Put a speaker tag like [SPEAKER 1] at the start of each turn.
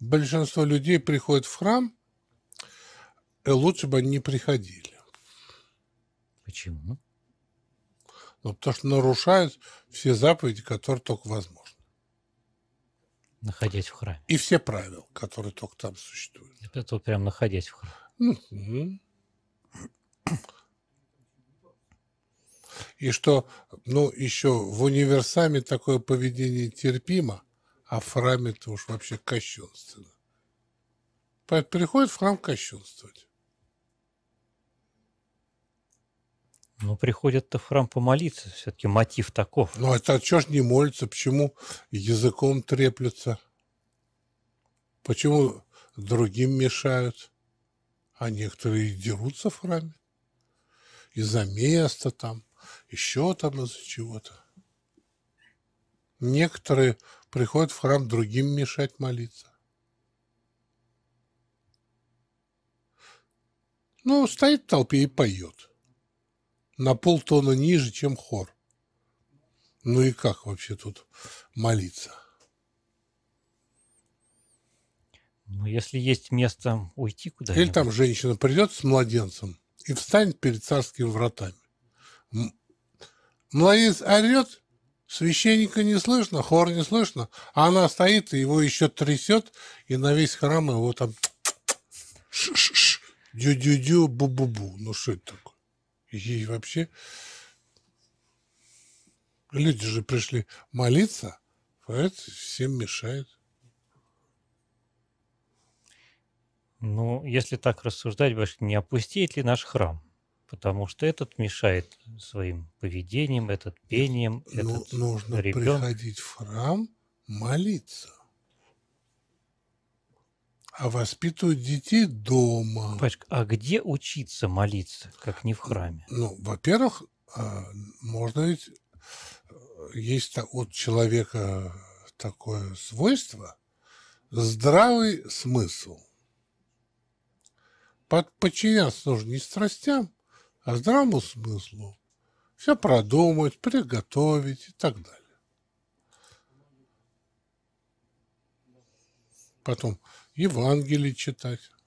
[SPEAKER 1] большинство людей приходят в храм, и э, лучше бы они не приходили. Почему? Ну, потому что нарушают все заповеди, которые только возможны, Находясь в храме. И все правила, которые только
[SPEAKER 2] там существуют. Это вот прям находясь в
[SPEAKER 1] храме. И что, ну, еще в универсаме такое поведение терпимо, а в храме то уж вообще кощунственно. Поэтому приходит в храм кощунствовать.
[SPEAKER 2] Ну, приходят-то в храм помолиться, все-таки мотив таков. Ну, это что ж не молится,
[SPEAKER 1] почему языком треплются? Почему другим мешают? А некоторые дерутся в храме. Из-за места там, еще там из-за чего-то. Некоторые приходит в храм другим мешать молиться. Ну, стоит в толпе и поет. На полтона ниже, чем хор. Ну и как вообще тут молиться? Ну, если есть место, уйти куда-нибудь. Или там женщина придет с младенцем и встанет перед царскими вратами. Младенец орет, Священника не слышно, хор не слышно, а она стоит, и его еще трясет, и на весь храм его там дю-дю-дю, бу-бу-бу. Ну, что это такое? Ей вообще... Люди же пришли молиться, а это всем мешает.
[SPEAKER 2] Ну, если так рассуждать, не опустеет ли наш храм? потому что этот мешает своим поведением, этот пением, ну, этот нужно ребенок.
[SPEAKER 1] приходить в храм, молиться. А воспитывать детей дома. Пачка, а где учиться молиться, как не в храме? Ну, во-первых, а, можно ведь... Э, есть от человека такое свойство – здравый смысл. Подчиняться нужно не страстям, а здравому смыслу все продумать, приготовить и так далее. Потом Евангелие читать.